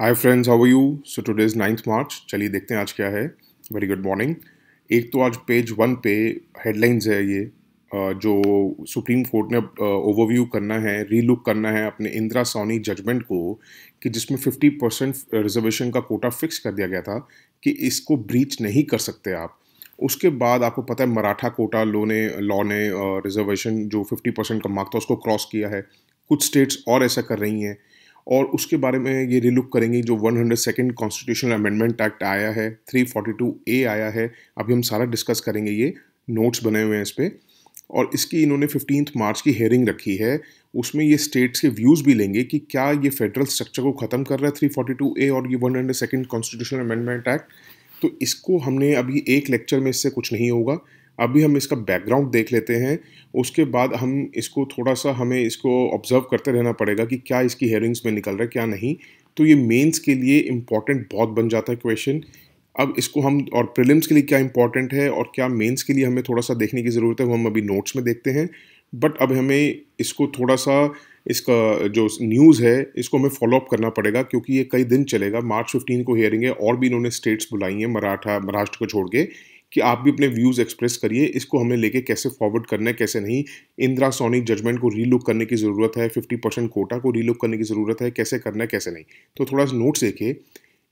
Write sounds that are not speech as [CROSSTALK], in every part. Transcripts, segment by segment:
high friends how you so today is ninth March चलिए देखते हैं आज क्या है वेरी गुड मॉर्निंग एक तो आज पेज वन पे हेडलाइंस है ये जो सुप्रीम कोर्ट ने ओवरव्यू करना है रीलुक करना है अपने इंदिरा सोनी जजमेंट को कि जिसमें फिफ्टी परसेंट रिजर्वेशन का कोटा फिक्स कर दिया गया था कि इसको ब्रीच नहीं कर सकते आप उसके बाद आपको पता है मराठा कोटा लो ने लॉ ने रिजर्वेशन जो फिफ्टी परसेंट का मार्क था उसको क्रॉस किया है कुछ स्टेट्स और ऐसा कर रही हैं और उसके बारे में ये रिलुक करेंगे जो one hundred second constitutional amendment act आया है थ्री फोर्टी टू ए आया है अभी हम सारा डिस्कस करेंगे ये नोट्स बने हुए हैं इस पर और इसकी इन्होंने फिफ्टीन मार्च की हेयरिंग रखी है उसमें ये स्टेट्स के व्यूज़ भी लेंगे कि क्या ये फेडरल स्ट्रक्चर को ख़त्म कर रहा है थ्री फोर्टी टू ए और ये one hundred second constitutional amendment act तो इसको हमने अभी एक लेक्चर में इससे कुछ नहीं होगा अभी हम इसका बैकग्राउंड देख लेते हैं उसके बाद हम इसको थोड़ा सा हमें इसको ऑब्ज़र्व करते रहना पड़ेगा कि क्या इसकी हेयरिंग्स में निकल रहा है क्या नहीं तो ये मेंस के लिए इम्पॉर्टेंट बहुत बन जाता है क्वेश्चन अब इसको हम और प्रिलिम्स के लिए क्या इंपॉर्टेंट है और क्या मेंस के लिए हमें थोड़ा सा देखने की ज़रूरत है वो हम अभी नोट्स में देखते हैं बट अब हमें इसको थोड़ा सा इसका जो न्यूज़ है इसको हमें फॉलोअप करना पड़ेगा क्योंकि ये कई दिन चलेगा मार्च फिफ्टीन को हियरिंग है और भी इन्होंने स्टेट्स बुलाई हैं मराठा महाराष्ट्र को छोड़ के कि आप भी अपने व्यूज़ एक्सप्रेस करिए इसको हमें लेके कैसे फॉरवर्ड करना है कैसे नहीं इंदिरा सोनी जजमेंट को रीलुक करने की ज़रूरत है फिफ्टी परसेंट कोटा को रीलुक करने की ज़रूरत है कैसे करना है कैसे नहीं तो थोड़ा सा नोट्स देखिए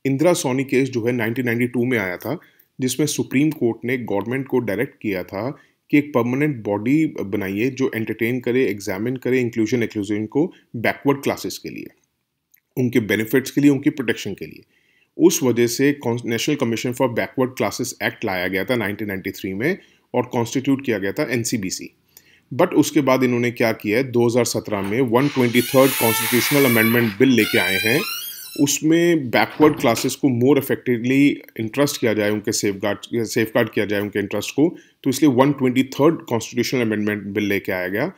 इंदिरा सोनी केस जो है नाइनटीन में आया था जिसमें सुप्रीम कोर्ट ने गवर्नमेंट को डायरेक्ट किया था कि एक परमानेंट बॉडी बनाइए जो एंटरटेन करे एग्जामिन करे इंक्लूजन एक्लूजन को बैकवर्ड क्लासेस के लिए उनके बेनिफिट्स के लिए उनकी प्रोटेक्शन के लिए उस वजह से national commission for backward classes act लाया गया था 1993 में और कॉन्स्टिट्यूट किया गया था एन बट उसके बाद इन्होंने क्या किया है 2017 में one twenty third constitutional amendment bill लेके आए हैं उसमें बैकवर्ड क्लासेस को मोर इफेक्टिवली इंटरेस्ट किया जाए उनके सेफ गार्ड सेफ गार्ड किया जाए उनके इंटरेस्ट को तो इसलिए one twenty third constitutional amendment bill लेके आया गया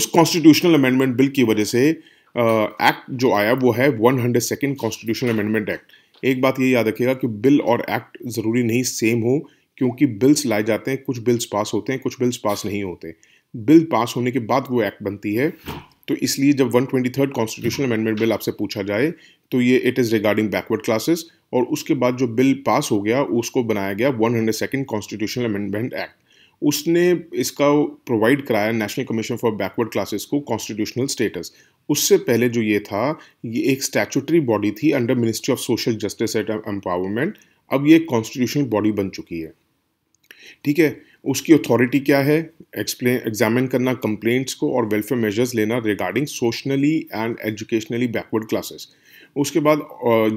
उस कॉन्स्टिट्यूशनल अमेंडमेंट बिल की वजह से एक्ट uh, जो आया वो है one hundred second constitutional amendment act एक बात ये याद रखिएगा कि बिल और एक्ट ज़रूरी नहीं सेम हो क्योंकि बिल्स लाए जाते हैं कुछ बिल्स पास होते हैं कुछ बिल्स पास नहीं होते बिल पास होने के बाद वो एक्ट बनती है तो इसलिए जब one twenty third constitution amendment bill आपसे पूछा जाए तो ये it is regarding backward classes और उसके बाद जो बिल पास हो गया उसको बनाया गया one hundred second constitutional amendment act उसने इसका प्रोवाइड कराया national commission for backward classes को कॉन्स्टिट्यूशनल स्टेटस उससे पहले जो ये था ये एक स्टैचूटरी बॉडी थी under ministry of social justice and empowerment अब ये कॉन्स्टिट्यूशनल बॉडी बन चुकी है ठीक है उसकी अथॉरिटी क्या है एक्सप्लेन एग्जामिन करना कंप्लेंट्स को और वेलफेयर मेजर्स लेना regarding socially and educationally backward classes उसके बाद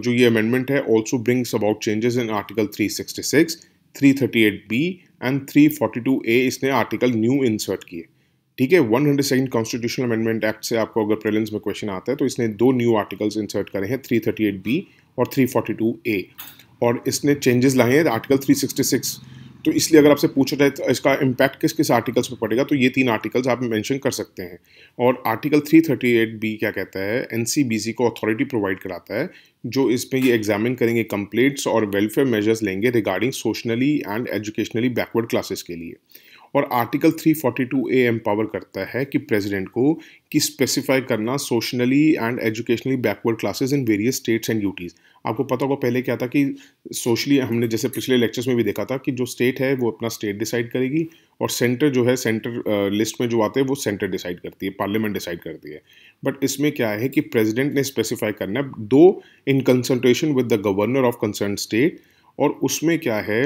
जो ये अमेंडमेंट है also brings about changes in article 366 B and A इसने आर्टिकल न्यू इंसर्ट किए ठीक है one hundred second constitutional amendment act से आपको अगर प्रेलेंस में क्वेश्चन आता है तो इसने दो न्यू आर्टिकल्स इंसर्ट करे हैं बी और ए और इसने चेंजेस लाए हैं आर्टिकल 366 तो इसलिए अगर आपसे पूछा जाए तो इसका इम्पैक्ट किस किस आर्टिकल्स पर पड़ेगा तो ये तीन आर्टिकल्स आप मेंशन कर सकते हैं और आर्टिकल 338 बी क्या कहता है एन को अथॉरिटी प्रोवाइड कराता है जो इस पे ये एग्जामिन करेंगे कंप्लेंट्स और वेलफेयर मेजर्स लेंगे regarding socially and educationally backward classes के लिए और आर्टिकल 342 ए एम्पावर करता है कि प्रेसिडेंट को कि स्पेसिफाई करना socially and educationally backward classes in various states and UTs आपको पता होगा पहले क्या था कि सोशली हमने जैसे पिछले लेक्चर्स में भी देखा था कि जो स्टेट है वो अपना स्टेट डिसाइड करेगी और सेंटर जो है सेंटर लिस्ट में जो आते हैं वो सेंटर डिसाइड करती है पार्लियामेंट डिसाइड करती है बट इसमें क्या है कि प्रेजिडेंट ने स्पेसिफाई करना दो in consultation with the governor of concern state और उसमें क्या है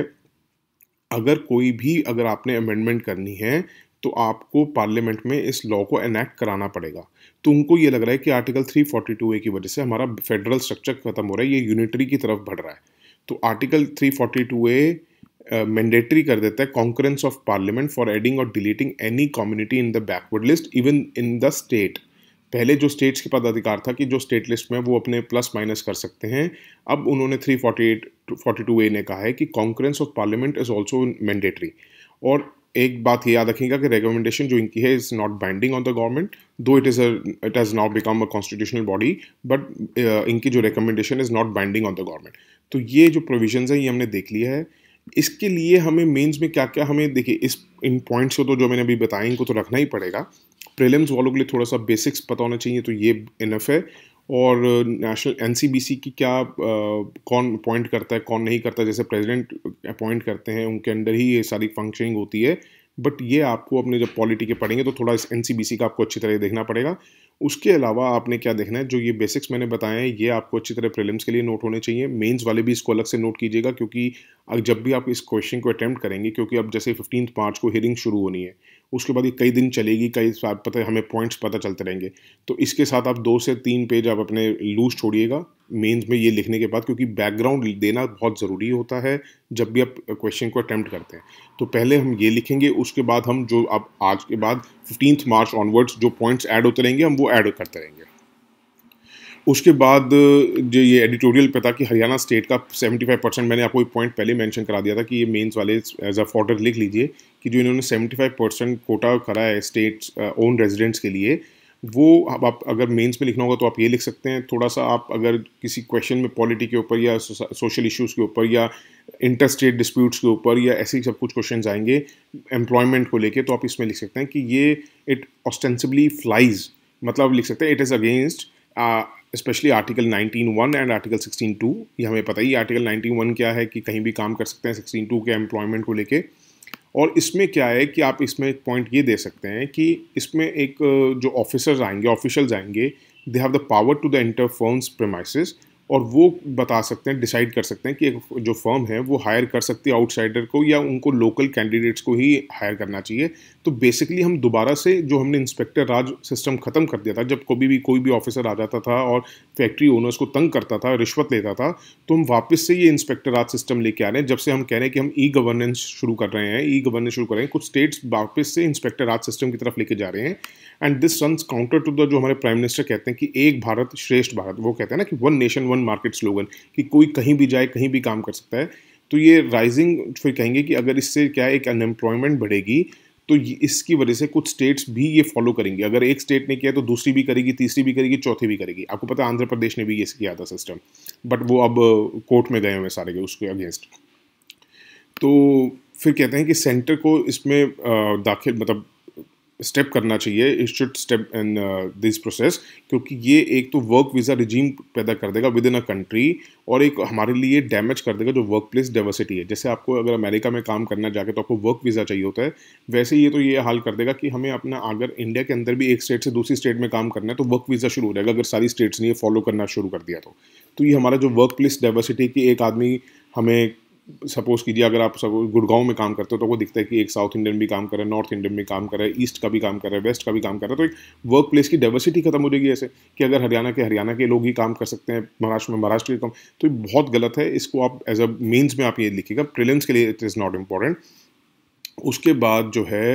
अगर कोई भी अगर आपने अमेंडमेंट करनी है तो आपको पार्लियामेंट में इस लॉ को एनैक्ट कराना पड़ेगा तो उनको ये लग रहा है कि आर्टिकल 342 ए की वजह से हमारा फेडरल स्ट्रक्चर खत्म हो रहा है ये यूनिटरी की तरफ बढ़ रहा है तो आर्टिकल 342 ए मैंडेटरी कर देता है concurrence of Parliament for adding और deleting any community in the backward list even in the state पहले जो स्टेट्स के पदाधिकार था कि जो स्टेट लिस्ट में वो अपने प्लस माइनस कर सकते हैं अब उन्होंने three forty eight forty two A ने कहा है कि concurrence of Parliament is also mandatory और एक बात ये याद रखेंगे कि रिकमेंडेशन जो इनकी है is not binding on the government though it is it has now become a constitutional body but इनकी जो recommendation is not binding on the government तो ये जो प्रोविजन है ये हमने देख लिया है इसके लिए हमें मेंस में क्या क्या हमें देखिए इस इन पॉइंट्स को तो जो मैंने अभी बताया इनको तो रखना ही पड़ेगा प्रीलिम्स वालों के लिए थोड़ा सा बेसिक्स पता होना चाहिए तो ये इनफ है और नेशनल uh, एन की क्या आ, uh, कौन अपॉइंट करता है कौन नहीं करता जैसे प्रेसिडेंट अपॉइंट करते हैं उनके अंडर ही ये सारी फंक्शनिंग होती है बट ये आपको अपने जब पॉलिटी के पढ़ेंगे तो थोड़ा इस एन का आपको अच्छी तरह देखना पड़ेगा उसके अलावा आपने क्या देखना है जो ये बेसिक्स मैंने बताए हैं ये आपको अच्छी तरह प्रीलिम्स के लिए नोट होने चाहिए मेंस वाले भी इसको अलग से नोट कीजिएगा क्योंकि अब जब भी आप इस क्वेश्चन को अटैम्प्ट करेंगे क्योंकि अब जैसे फिफ्टीन मार्च को हियरिंग शुरू होनी है उसके बाद ये कई दिन चलेगी कई पता हमें पॉइंट्स पता चलते रहेंगे तो इसके साथ आप दो से तीन पेज आप अपने लूज छोड़िएगा मेंस में ये लिखने के बाद क्योंकि बैकग्राउंड देना बहुत ज़रूरी होता है जब भी आप क्वेश्चन को अटैम्प्ट करते हैं तो पहले हम ये लिखेंगे उसके बाद हम जो आप आज के बाद फिफ्टीन मार्च ऑनवर्ड्स जो पॉइंट्स ऐड होते रहेंगे हम वो ऐड करते रहेंगे उसके बाद जो ये एडिटोरियल पे था कि हरियाणा स्टेट का 75 परसेंट मैंने आपको एक पॉइंट पहले मेंशन करा दिया था कि ये मेंस वाले एज अ फॉर्डर लिख लीजिए कि जो इन्होंने 75 परसेंट कोटा करा है स्टेट ओन रेजिडेंट्स के लिए वो अब आप अगर मेंस में लिखना होगा तो आप ये लिख सकते हैं थोड़ा सा आप अगर किसी क्वेश्चन में पॉलिटी के ऊपर या सोशल इश्यूज़ के ऊपर या इंटर स्टेट डिस्प्यूट्स के ऊपर या ऐसे सब कुछ क्वेश्चन आएंगे एम्प्लॉयमेंट को लेके तो आप इसमें लिख सकते हैं कि ये इट ऑस्टेंसिबली फ्लाइज मतलब लिख सकते हैं it is against specially article one and article two ये हमें पता ही आर्टिकल वन क्या है कि कहीं भी काम कर सकते हैं टू के एम्प्लॉयमेंट को लेके और इसमें क्या है कि आप इसमें एक पॉइंट ये दे सकते हैं कि इसमें एक जो ऑफिसर्स आएंगे ऑफिशल्स आएंगे they have the power to the enter firms premises और वो बता सकते हैं डिसाइड कर सकते हैं कि जो फर्म है वो हायर कर सकती है आउटसाइडर को या उनको लोकल कैंडिडेट्स को ही हायर करना चाहिए तो बेसिकली हम दोबारा से जो हमने इंस्पेक्टर राज सिस्टम ख़त्म कर दिया था जब कभी भी कोई भी ऑफिसर आ जाता था और फैक्ट्री ओनर्स को तंग करता था रिश्वत लेता था तो हम वापस से ये इंस्पेक्टर राज सिस्टम लेके आ रहे हैं जब से हम कह रहे हैं कि हम ई गवर्नेंस शुरू कर रहे हैं ई गवर्नेंस शुरू कर रहे हैं कुछ स्टेट्स वापस से इंस्पेक्टर राज सिस्टम की तरफ लेके जा रहे हैं and this run counter to the जो हमारे प्राइम मिनिस्टर कहते हैं कि एक भारत श्रेष्ठ भारत वो कहते हैं ना कि one nation one market slogan कि कोई कहीं भी जाए कहीं भी काम कर सकता है तो ये राइजिंग फिर कहेंगे कि अगर इससे क्या एक अनएम्प्लॉयमेंट बढ़ेगी तो इसकी वजह से कुछ स्टेट्स भी ये फॉलो करेंगे अगर एक स्टेट ने किया तो दूसरी भी करेगी तीसरी भी करेगी चौथी भी करेगी आपको पता आंध्र प्रदेश ने भी ये किया था सिस्टम बट वो अब कोर्ट में गए हुए सारे के उसके अगेंस्ट तो फिर कहते हैं कि सेंटर को इसमें दाखिल मतलब स्टेप करना चाहिए it should step in this process क्योंकि ये एक तो वर्क वीज़ा रिजीम पैदा कर देगा विद इन अ कंट्री और एक हमारे लिए डैमेज कर देगा जो वर्क प्लेस डाइवर्सिटी है जैसे आपको अगर अमेरिका में काम करना जाके तो आपको वर्क वीज़ा चाहिए होता है वैसे ये तो ये हाल कर देगा कि हमें अपना अगर इंडिया के अंदर भी एक स्टेट से दूसरी स्टेट में काम करना है तो वर्क वीज़ा शुरू हो जाएगा अगर सारी स्टेट्स ने ये फॉलो करना शुरू कर दिया तो, तो ये हमारा जो वर्क प्लेस डाइवर्सिटी की एक आदमी हमें सपोज़ कीजिए अगर आप सपोज गुड़गांव में काम करते हो तो वो दिखता है कि एक साउथ इंडियन भी काम कर रहा है नॉर्थ इंडियन भी काम कर रहा है ईस्ट का भी काम कर रहा है वेस्ट का भी काम कर रहा है तो एक वर्क प्लेस की डाइवर्सिटी खत्म हो जाएगी ऐसे कि अगर हरियाणा के हरियाणा के लोग ही काम कर सकते हैं महाराष्ट्र में महाराष्ट्र के काम तो ये बहुत गलत है इसको आप एज अ मीन्स में आप ये लिखिएगा प्रिलियंस के लिए इट इज़ नॉट इम्पॉर्टेंट उसके बाद जो है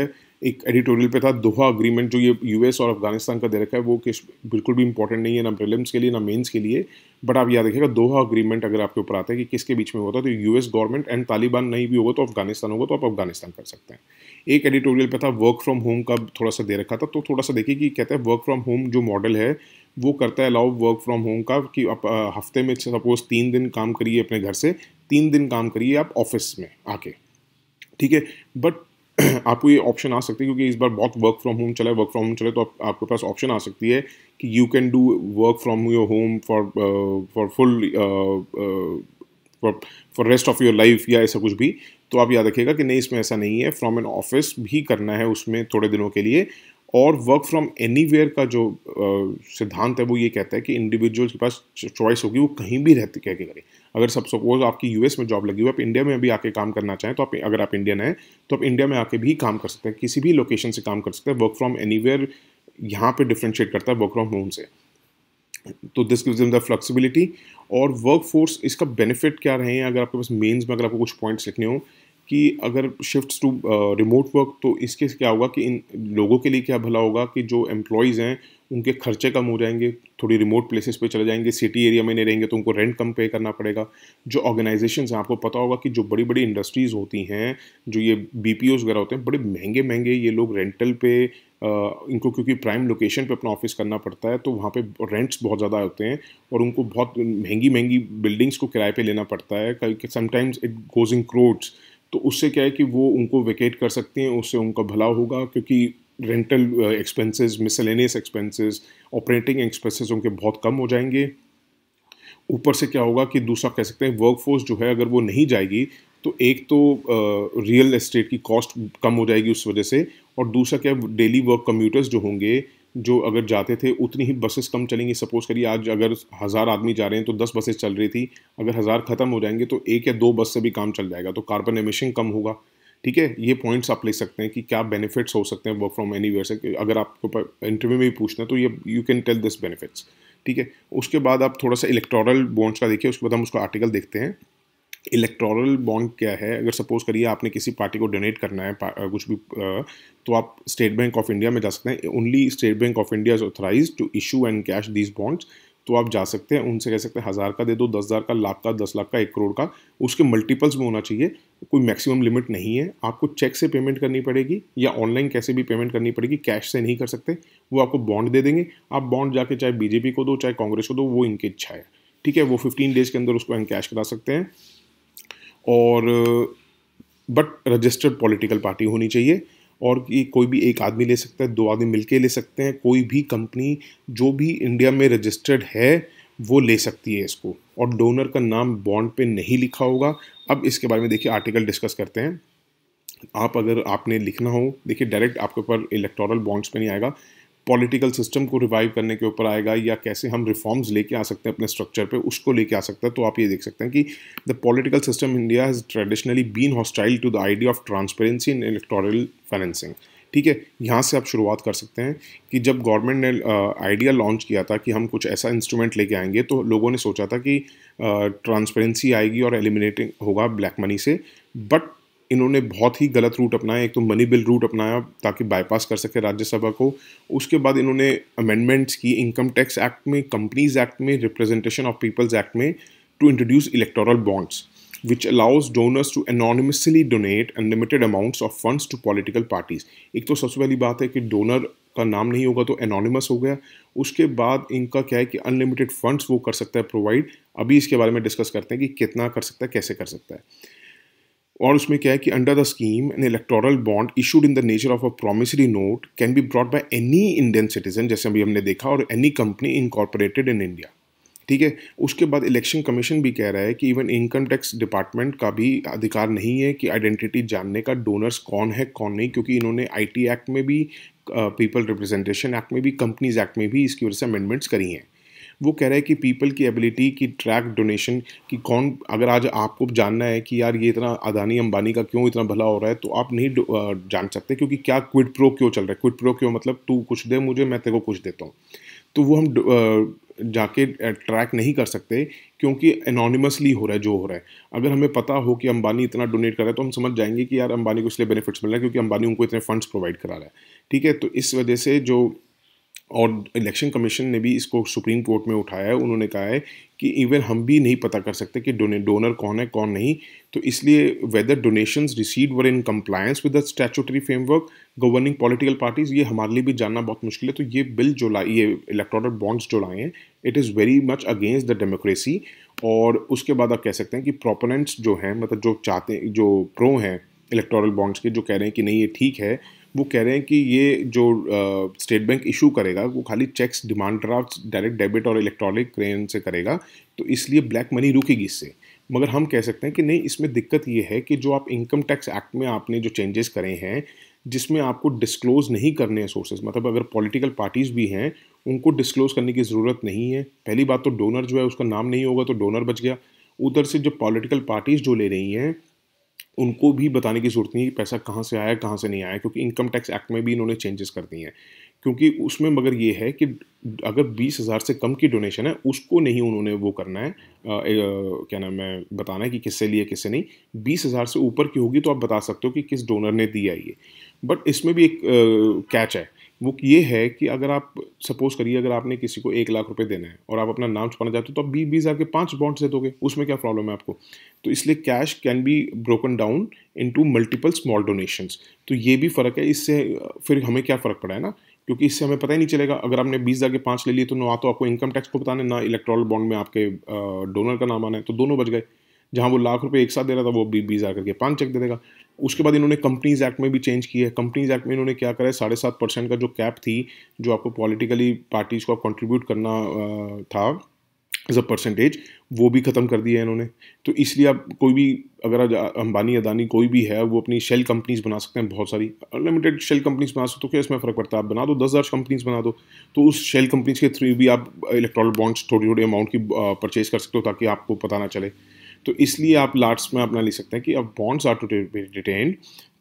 एक एडिटोरियल पे था दोहा अग्रीमेंट जो ये यूएस और अफगानिस्तान का दे रखा है वो किस बिल्कुल भी इंपॉर्टेंट नहीं है ना प्रिलिम्स के लिए ना मेंस के लिए बट आप याद रखिएगा दोहा अग्रीमेंट अगर आपके ऊपर आता है कि किसके बीच में होता है तो यूएस गवर्नमेंट एंड तालिबान नहीं भी होगा तो अफगानिस्तान होगा तो आप अफगानिस्तान कर सकते हैं एक एडिटोरियल पे था वर्क फ्रॉम होम का थोड़ा सा दे रखा था तो थोड़ा सा देखिए कि कहते हैं वर्क फ्रॉम होम जो मॉडल है वो करता है अलाउ वर्क फ्रॉम होम का कि आप हफ्ते में सपोज तीन दिन काम करिए अपने घर से तीन दिन काम करिए आप ऑफिस में आके ठीक है बट [CLEARS THROAT] आपको ये ऑप्शन आ सकती है क्योंकि इस बार बहुत वर्क फ्रॉम होम चला है वर्क फ्रॉम होम चले तो आप, आपके पास ऑप्शन आ सकती है कि you can do work from your home for for full for rest of your life या ऐसा कुछ भी तो आप याद रखिएगा कि नहीं इसमें ऐसा नहीं है फ्रॉम एन ऑफिस भी करना है उसमें थोड़े दिनों के लिए और वर्क फ्रॉम एनी का जो uh, सिद्धांत है वो ये कहता है कि इंडिविजुअल के पास चॉइस होगी वो कहीं भी रहती कह के करें अगर सब सपोज आपकी यूएस में जॉब लगी हुई आप इंडिया में भी आके काम करना चाहें तो आप अगर आप इंडियन हैं तो आप इंडिया में आके भी काम कर सकते हैं किसी भी लोकेशन से काम कर सकते हैं वर्क फ्रॉम एनीवेयर यहाँ पर डिफ्रेंशिएट करता है वर्क फ्रॉम होम से तो दिस गिव्स द फ्लेक्सिबिलिटी और वर्क फोर्स इसका बेनिफिट क्या रहे हैं अगर आपके पास मेन्स में अगर आपको कुछ पॉइंट्स लिखने हो कि अगर शिफ्ट टू रिमोट वर्क तो इसके क्या होगा कि इन लोगों के लिए क्या भला होगा कि जो एम्प्लॉयज़ हैं उनके खर्चे कम हो जाएंगे थोड़ी रिमोट प्लेसेस पे चले जाएंगे सिटी एरिया में नहीं रहेंगे तो उनको रेंट कम पे करना पड़ेगा जो ऑर्गेनाइजेशन हैं आपको पता होगा कि जो बड़ी बड़ी इंडस्ट्रीज़ होती हैं जो ये बी पी वगैरह होते हैं बड़े महंगे महंगे ये लोग रेंटल पे इनको क्योंकि प्राइम लोकेशन पे अपना ऑफिस करना पड़ता है तो वहाँ पे रेंट्स बहुत ज़्यादा होते हैं और उनको बहुत महंगी महंगी बिल्डिंग्स को किराए पे लेना पड़ता है sometimes it goes in crowds तो उससे क्या है कि वो उनको वेकेट कर सकते हैं उससे उनका भला होगा क्योंकि rental expenses miscellaneous expenses operating expenses उनके बहुत कम हो जाएंगे ऊपर से क्या होगा कि दूसरा कह सकते हैं वर्कफोर्स जो है अगर वो नहीं जाएगी तो एक तो रियल uh, एस्टेट की कॉस्ट कम हो जाएगी उस वजह से और दूसरा क्या डेली वर्क कम्यूटर्स जो होंगे जो अगर जाते थे उतनी ही बसेस कम चलेंगी सपोज करिए आज अगर हज़ार आदमी जा रहे हैं तो दस बसेस चल रही थी अगर हज़ार ख़त्म हो जाएंगे तो एक या दो बस से भी काम चल जाएगा तो कार्बन एमिशन कम होगा ठीक है ये पॉइंट्स आप ले सकते हैं कि क्या बेनिफिट्स हो सकते हैं वर्क फ्रॉम एनी वेयर से अगर आपको इंटरव्यू में भी पूछना है तो ये you can tell this benefits ठीक है उसके बाद आप थोड़ा सा इलेक्टोरल बॉन्ड्स का देखिए उसके बाद हम उसका आर्टिकल देखते हैं इलेक्टोरल बॉन्ड क्या है अगर सपोज करिए आपने किसी पार्टी को डोनेट करना है कुछ भी तो आप स्टेट बैंक ऑफ इंडिया में जा सकते हैं only State Bank of India is authorise to issue and cash these bonds तो आप जा सकते हैं उनसे कह सकते हैं हज़ार का दे दो दस हज़ार का लाख का दस लाख का एक करोड़ का उसके मल्टीपल्स में होना चाहिए कोई मैक्सिमम लिमिट नहीं है आपको चेक से पेमेंट करनी पड़ेगी या ऑनलाइन कैसे भी पेमेंट करनी पड़ेगी कैश से नहीं कर सकते वो आपको बॉन्ड दे देंगे आप बॉन्ड जाके चाहे बीजेपी को दो चाहे कांग्रेस को दो वो इनकी इच्छा है ठीक है वो फिफ्टीन डेज के अंदर उसको कैश करा सकते हैं और बट रजिस्टर्ड पॉलिटिकल पार्टी होनी चाहिए और ये कोई भी एक आदमी ले सकता है दो आदमी मिलके ले सकते हैं कोई भी कंपनी जो भी इंडिया में रजिस्टर्ड है वो ले सकती है इसको और डोनर का नाम बॉन्ड पे नहीं लिखा होगा अब इसके बारे में देखिए आर्टिकल डिस्कस करते हैं आप अगर आपने लिखना हो देखिए डायरेक्ट आपके ऊपर इलेक्टोरल बॉन्ड्स पे नहीं आएगा पॉलिटिकल सिस्टम को रिवाइव करने के ऊपर आएगा या कैसे हम रिफॉर्म्स लेके आ सकते हैं अपने स्ट्रक्चर पे उसको लेके आ सकता है तो आप ये देख सकते हैं कि the political system India has traditionally been hostile to the idea of transparency in electoral financing ठीक है यहाँ से आप शुरुआत कर सकते हैं कि जब गवर्नमेंट ने आइडिया लॉन्च किया था कि हम कुछ ऐसा इंस्ट्रूमेंट लेके आएंगे तो लोगों ने सोचा था कि ट्रांसपेरेंसी आएगी और एलिमिनेटिंग होगा ब्लैक मनी से बट इन्होंने बहुत ही गलत रूट अपनाया एक तो मनी बिल रूट अपनाया ताकि बाईपास कर सके राज्यसभा को उसके बाद इन्होंने अमेंडमेंट्स की इनकम टैक्स एक्ट में कंपनीज एक्ट में रिप्रेजेंटेशन ऑफ पीपल्स एक्ट में to introduce electoral bonds which allows donors to anonymously donate unlimited amounts of funds to political parties एक तो सबसे पहली बात है कि डोनर का नाम नहीं होगा तो एनोनिमस हो गया उसके बाद इनका क्या है कि अनलिमिटेड फंड्स वो कर सकता है प्रोवाइड अभी इसके बारे में डिस्कस करते हैं कि कितना कर सकता है कैसे कर सकता है और उसमें क्या है कि under the scheme an electoral bond issued in the nature of a promissory note can be brought by any Indian citizen जैसे अभी हमने देखा और any company incorporated in India ठीक है उसके बाद इलेक्शन कमीशन भी कह रहा है कि इवन इनकम टैक्स डिपार्टमेंट का भी अधिकार नहीं है कि आइडेंटिटी जानने का डोनर्स कौन है कौन नहीं क्योंकि इन्होंने आईटी एक्ट में भी पीपल रिप्रेजेंटेशन एक्ट में भी कंपनीज एक्ट में भी इसकी वजह से अमेंडमेंट्स करी हैं वो कह रहा है कि पीपल की एबिलिटी की ट्रैक डोनेशन कि कौन अगर आज आपको जानना है कि यार ये इतना अदानी अंबानी का क्यों इतना भला हो रहा है तो आप नहीं जान सकते क्योंकि क्या क्विड प्रो क्यों चल रहा है क्विड प्रो क्यों मतलब तू कुछ दे मुझे मैं तेरे को कुछ देता हूँ तो वो हम जाके ट्रैक नहीं कर सकते क्योंकि एनोनिमसली हो रहा है जो हो रहा है अगर हमें पता हो कि अंबानी इतना डोनेट कर रहा है तो हम समझ जाएंगे कि यार अंबानी को इसलिए बेनिफिट्स मिल रहा है क्योंकि अंबानी उनको इतने फंड्स प्रोवाइड करा रहा है ठीक है तो इस वजह से जो और इलेक्शन कमीशन ने भी इसको सुप्रीम कोर्ट में उठाया है उन्होंने कहा है कि इवन हम भी नहीं पता कर सकते कि डोने डोनर कौन है कौन नहीं तो इसलिए whether donation receive were in compliance with the statutory framework governing political parties ये हमारे लिए भी जानना बहुत मुश्किल है तो ये बिल जो लाई ये इलेक्ट्रॉनिक बॉन्ड्स जो लाए हैं it is very much against the democracy और उसके बाद आप कह सकते हैं कि प्रोपोनेंट्स जो हैं मतलब जो चाहते जो प्रो हैं इलेक्ट्रॉनिक बॉन्ड्स के जो कह रहे हैं कि नहीं ये ठीक है वो कह रहे हैं कि ये जो स्टेट बैंक इशू करेगा वो खाली cheques demand draft direct debit और इलेक्ट्रॉनिक क्रेन से करेगा तो इसलिए ब्लैक मनी रुकेगी इससे मगर हम कह सकते हैं कि नहीं इसमें दिक्कत ये है कि जो आप इनकम टैक्स एक्ट में आपने जो चेंजेस करे हैं जिसमें आपको डिस्क्लोज नहीं करने हैं सोर्सेज मतलब अगर पॉलिटिकल पार्टीज़ भी हैं उनको डिस्क्लोज करने की ज़रूरत नहीं है पहली बात तो डोनर जो है उसका नाम नहीं होगा तो डोनर बच गया उधर से जो पॉलिटिकल पार्टीज़ जो ले रही हैं उनको भी बताने की ज़रूरत नहीं कि पैसा कहाँ से आया कहाँ से नहीं आया क्योंकि इनकम टैक्स एक्ट में भी इन्होंने चेंजेस कर दिए हैं क्योंकि उसमें मगर ये है कि अगर बीस हज़ार से कम की डोनेशन है उसको नहीं उन्होंने वो करना है आ, क्या नाम है बताना है कि किससे लिए किससे नहीं बीस हज़ार से ऊपर की होगी तो आप बता सकते हो कि किस डोनर ने दिया ये बट इसमें भी एक कैच है वो ये है कि अगर आप सपोज करिए अगर आपने किसी को एक लाख रुपए देना है और आप अपना नाम छुपाना चाहते हो तो आप बीस बीस हज़ार के पाँच बॉन्ड्स दे दोगे उसमें क्या प्रॉब्लम है आपको तो इसलिए cash can be broken down into multiple small donations तो ये भी फ़र्क है इससे फिर हमें क्या फ़र्क पड़ा है ना क्योंकि इससे हमें पता ही नहीं चलेगा अगर आपने बीस हज़ार के पाँच ले लिए तो ना तो आपको इनकम टैक्स को बताना ना इलेक्ट्रॉल बॉन्ड में आपके डोनर का नाम आना है तो दोनों बच गए जहाँ वो लाख रुपये एक साथ दे रहा था वो बीस बीस हज़ार करके पाँच चेक दे देगा उसके बाद इन्होंने कंपनीज एक्ट में भी चेंज किया है कंपनीज एक्ट में इन्होंने क्या करा है साढ़े सात परसेंट का जो कैप थी जो आपको पॉलिटिकली पार्टीज को आप कंट्रीब्यूट करना था एज अ परसेंटेज वो भी ख़त्म कर दिया है इन्होंने तो इसलिए आप कोई भी अगर अंबानी अदानी कोई भी है वो अपनी शेल कंपनीज बना सकते हैं बहुत सारी अनलिमिटेड शेल कंपनीज बना सकते हो तो क्या इसमें फ़र्क पड़ता है आप बना दो दस हज़ार कंपनीज बना दो तो उस शेल कंपनीज के थ्रू भी आप इलेक्ट्रॉनिक बॉन्ड्स थोड़ी थोड़ी अमाउंट की परचेज कर सकते हो ताकि आपको पता ना चले तो इसलिए आप लास्ट में अपना ले सकते हैं कि अब बॉन्ड्स आर टू बी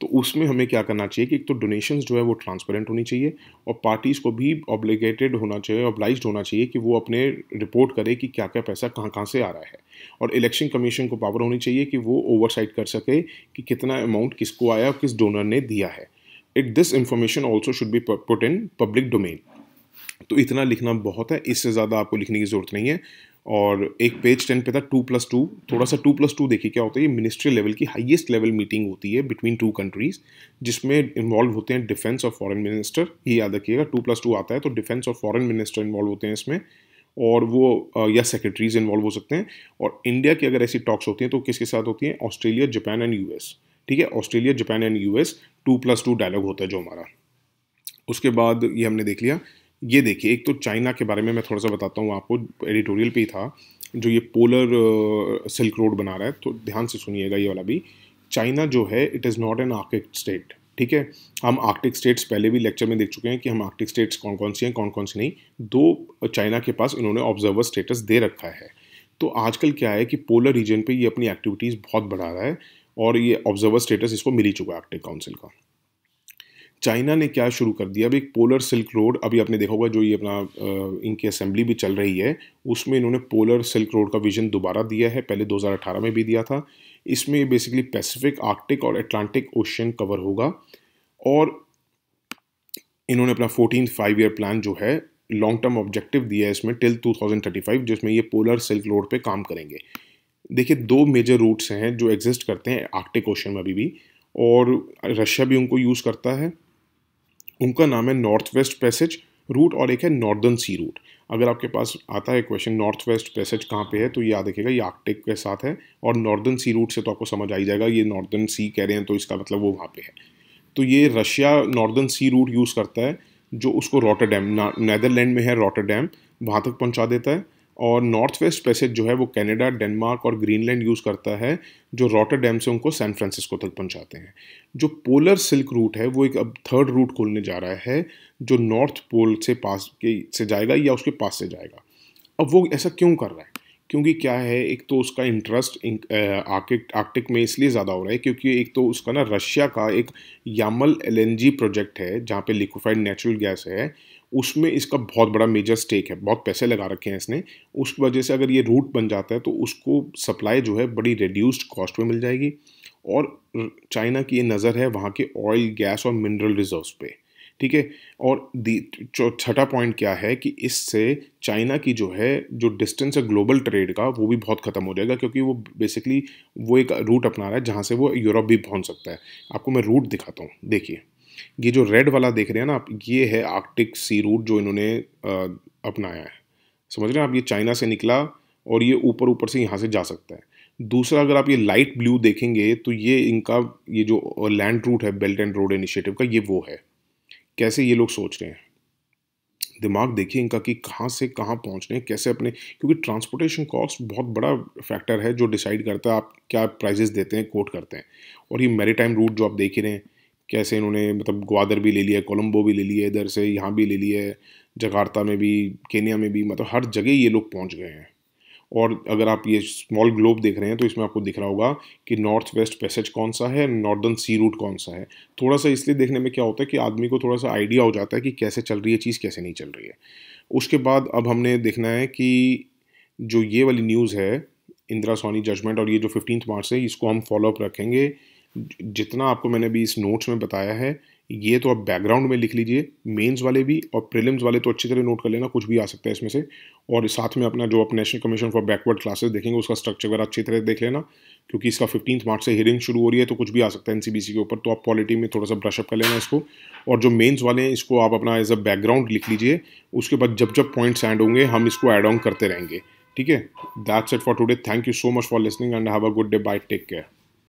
तो उसमें हमें क्या करना चाहिए कि एक तो डोनेशंस जो है वो ट्रांसपेरेंट होनी चाहिए और पार्टीज़ को भी ऑब्लिगेटेड होना चाहिए ऑब्लाइज होना चाहिए कि वो अपने रिपोर्ट करे कि क्या क्या पैसा कहाँ कहाँ से आ रहा है और इलेक्शन कमीशन को पावर होनी चाहिए कि वो ओवरसाइट कर सके कि कितना अमाउंट किसको आया और किस डोनर ने दिया है it this information also should be put in public domain तो इतना लिखना बहुत है इससे ज़्यादा आपको लिखने की ज़रूरत नहीं है और एक पेज टेन पे था टू प्लस टू थोड़ा सा टू प्लस टू देखिए क्या होता है ये मिनिस्ट्री लेवल की हाईएस्ट लेवल मीटिंग होती है बिटवीन टू कंट्रीज जिसमें इन्वॉल्व होते हैं डिफेंस और फॉरेन मिनिस्टर ये याद रखिएगा टू प्लस टू आता है तो डिफेंस और फॉरेन मिनिस्टर इन्वॉल्व होते हैं इसमें और वो या सेक्रेटरीज इन्वॉल्व हो सकते हैं और इंडिया की अगर ऐसी टॉक्स होती हैं तो किसके साथ होती हैं ऑस्ट्रेलिया जापान एंड यूएस ठीक है Australia Japan and US two plus two dialogue होता है जो हमारा उसके बाद ये हमने देख लिया ये देखिए एक तो चाइना के बारे में मैं थोड़ा सा बताता हूँ आपको एडिटोरियल पे ही था जो ये पोलर सिल्क रोड बना रहा है तो ध्यान से सुनिएगा ये वाला भी चाइना जो है it is not an archaic state ठीक है हम आर्कटिक स्टेट्स पहले भी लेक्चर में देख चुके हैं कि हम आर्कटिक स्टेट्स कौन कौन सी हैं कौन कौन सी नहीं दो चाइना के पास इन्होंने ऑब्जर्वर स्टेटस दे रखा है तो आजकल क्या है कि पोलर रीजन पे ये अपनी एक्टिविटीज़ बहुत बढ़ा रहा है और ये ऑब्जर्वर स्टेटस इसको मिल ही चुका है आर्कटिक काउंसिल का चाइना ने क्या शुरू कर दिया अभी एक पोलर सिल्क रोड अभी आपने देखा होगा जो ये अपना इनकी असेंबली भी चल रही है उसमें इन्होंने पोलर सिल्क रोड का विजन दोबारा दिया है पहले 2018 में भी दिया था इसमें बेसिकली पैसिफिक आर्कटिक और अटलांटिक ओशन कवर होगा और इन्होंने अपना फोर्टीन फाइव ईयर प्लान जो है लॉन्ग टर्म ऑब्जेक्टिव दिया है इसमें टिल 2035 जिसमें ये पोलर सिल्क रोड पे काम करेंगे देखिए दो मेजर रूट्स हैं जो एग्जिस्ट करते हैं आर्कटिक ओशन में अभी भी और रशिया भी उनको यूज़ करता है उनका नाम है नॉर्थ वेस्ट पैसेज रूट और एक है नॉर्दर्न सी रूट अगर आपके पास आता है क्वेश्चन नॉर्थ वेस्ट पैसेज कहाँ पे है तो ये याद रखेगा ये आर्कटिक के साथ है और नॉर्दर्न सी रूट से तो आपको समझ आ ही जाएगा ये नॉर्दर्न सी कह रहे हैं तो इसका मतलब वो वहाँ पे है तो ये Russia Northern Sea Route use करता है जो उसको डैम नैदरलैंड में है डैम वहाँ तक पहुँचा देता है और नॉर्थ वेस्ट पैसेज जो है वो कनाडा डेनमार्क और ग्रीनलैंड यूज़ करता है जो रॉटर डैम से उनको सैन फ्रांसिस्को तक पहुंचाते हैं जो पोलर सिल्क रूट है वो एक अब थर्ड रूट खोलने जा रहा है जो नॉर्थ पोल से पास के से जाएगा या उसके पास से जाएगा अब वो ऐसा क्यों कर रहा है क्योंकि क्या है एक तो उसका इंटरेस्ट आर्टिक आर्कटिक में इसलिए ज़्यादा हो रहा है क्योंकि एक तो उसका ना रशिया का एक यामल एलएनजी प्रोजेक्ट है जहाँ पे लिक्विफाइड नेचुरल गैस है उसमें इसका बहुत बड़ा मेजर स्टेक है बहुत पैसे लगा रखे हैं इसने उस वजह से अगर ये रूट बन जाता है तो उसको सप्लाई जो है बड़ी रिड्यूस्ड कॉस्ट में मिल जाएगी और चाइना की ये नज़र है वहाँ के ऑयल गैस और मिनरल रिजर्व्स पे ठीक है और छठा पॉइंट क्या है कि इससे चाइना की जो है जो डिस्टेंस है ग्लोबल ट्रेड का वो भी बहुत ख़त्म हो जाएगा क्योंकि वो बेसिकली वो एक रूट अपना रहा है जहाँ से वो यूरोप भी पहुँच सकता है आपको मैं रूट दिखाता हूँ देखिए ये जो रेड वाला देख रहे हैं ना आप ये है आर्कटिक सी रूट जो इन्होंने अपनाया है समझ रहे हैं आप ये चाइना से निकला और ये ऊपर ऊपर से यहाँ से जा सकता है दूसरा अगर आप ये लाइट ब्लू देखेंगे तो ये इनका ये जो लैंड रूट है बेल्ट एंड रोड इनिशिएटिव का ये वो है कैसे ये लोग सोच रहे हैं दिमाग देखिए इनका कि कहाँ से कहाँ पहुँच रहे हैं कैसे अपने क्योंकि ट्रांसपोर्टेशन कॉस्ट बहुत बड़ा फैक्टर है जो डिसाइड करता है आप क्या प्राइजेस देते हैं कोट करते हैं और ये मेरी रूट जो आप देख ही रहे हैं कैसे इन्होंने मतलब ग्वादर भी ले लिया कोलम्बो भी ले लिया इधर से यहाँ भी ले लिया जकार्ता में भी केनिया में भी मतलब हर जगह ये लोग पहुँच गए हैं और अगर आप ये स्मॉल ग्लोब देख रहे हैं तो इसमें आपको दिख रहा होगा कि नॉर्थ वेस्ट पैसेज कौन सा है नॉर्दर्न सी रूट कौन सा है थोड़ा सा इसलिए देखने में क्या होता है कि आदमी को थोड़ा सा आइडिया हो जाता है कि कैसे चल रही है चीज़ कैसे नहीं चल रही है उसके बाद अब हमने देखना है कि जो ये वाली न्यूज़ है इंदिरा सोनी जजमेंट और ये जो फिफ्टीन मार्च है इसको हम फॉलोअप रखेंगे जितना आपको मैंने अभी इस नोट्स में बताया है ये तो आप बैकग्राउंड में लिख लीजिए मेंस वाले भी और प्रीलिम्स वाले तो अच्छी तरह नोट कर लेना कुछ भी आ सकता है इसमें से और साथ में अपना जो आप National commission for backward Classes देखेंगे उसका स्ट्रक्चर वगैरह अच्छी तरह देख लेना क्योंकि इसका फिफ्टीन मार्च से हियरिंग शुरू हो रही है तो कुछ भी आ सकता है एन के ऊपर तो आप पॉलिटी में थोड़ा सा ब्रशअप कर लेना इसको और जो मेन्स वाले हैं इसको आप अपना एज अ बैकग्राउंड लिख लीजिए उसके बाद जब जब पॉइंट्स एंड होंगे हम इसको एड ऑन करते रहेंगे ठीक है that's it for today thank you so much for listening and have a good day bye take care